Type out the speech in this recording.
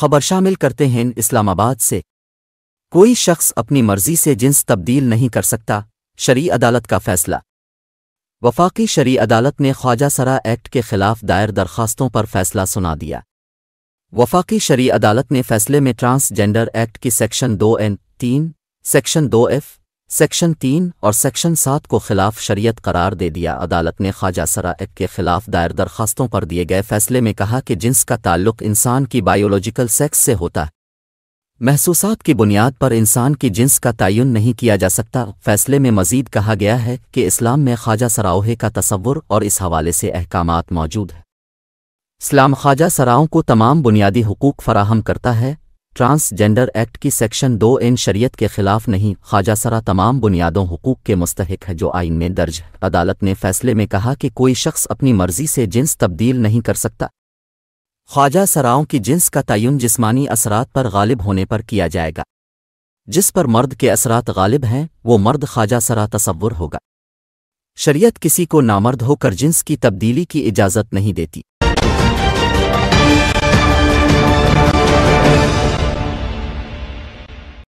खबर शामिल करते हैं इस्लामाबाद से कोई शख्स अपनी मर्जी से जिन्स तब्दील नहीं कर सकता शरी अदालत का फैसला वफाकी शरी अदालत ने ख्वाजा सरा एक्ट के खिलाफ दायर दरखास्तों पर फैसला सुना दिया वफाकी शरी अदालत ने फैसले में ट्रांसजेंडर एक्ट की सेक्शन दो एन तीन सेक्शन दो एफ सेक्शन तीन और सेक्शन सात को खिलाफ शरीयत करार दे दिया अदालत ने ख्वाजा सरा एक्ट के खिलाफ दायर दरखास्तों पर दिए गए फैसले में कहा कि जिन्स का ताल्लुक इंसान की बायोलॉजिकल सेक्स से होता है महसूसात की बुनियाद पर इंसान की जिन्स का तयन नहीं किया जा सकता फैसले में मजीद कहा गया है कि इस्लाम में ख्वाजा सराहे का तस्वुर और इस हवाले से अहकाम मौजूद है इस्लाम ख्वाजा सराओं को तमाम बुनियादी हकूक़ फराहम करता है ट्रांसजेंडर एक्ट की सेक्शन दो एन शरीयत के खिलाफ नहीं ख्वाजासरा तमाम बुनियादों हकूक के मुस्तक है जो आइन में दर्ज अदालत ने फैसले में कहा कि कोई शख्स अपनी मर्जी से जिन्स तब्दील नहीं कर सकता ख्वाजा सराओं की जिन्स का तयन जिस्मानी असरात पर गालिब होने पर किया जाएगा जिस पर मर्द के असरात गालिब हैं वो मर्द ख्वाजा सरा तस्वुर होगा शरीयत किसी को नामर्द होकर जिन्स की तब्दीली की इजाज़त नहीं देती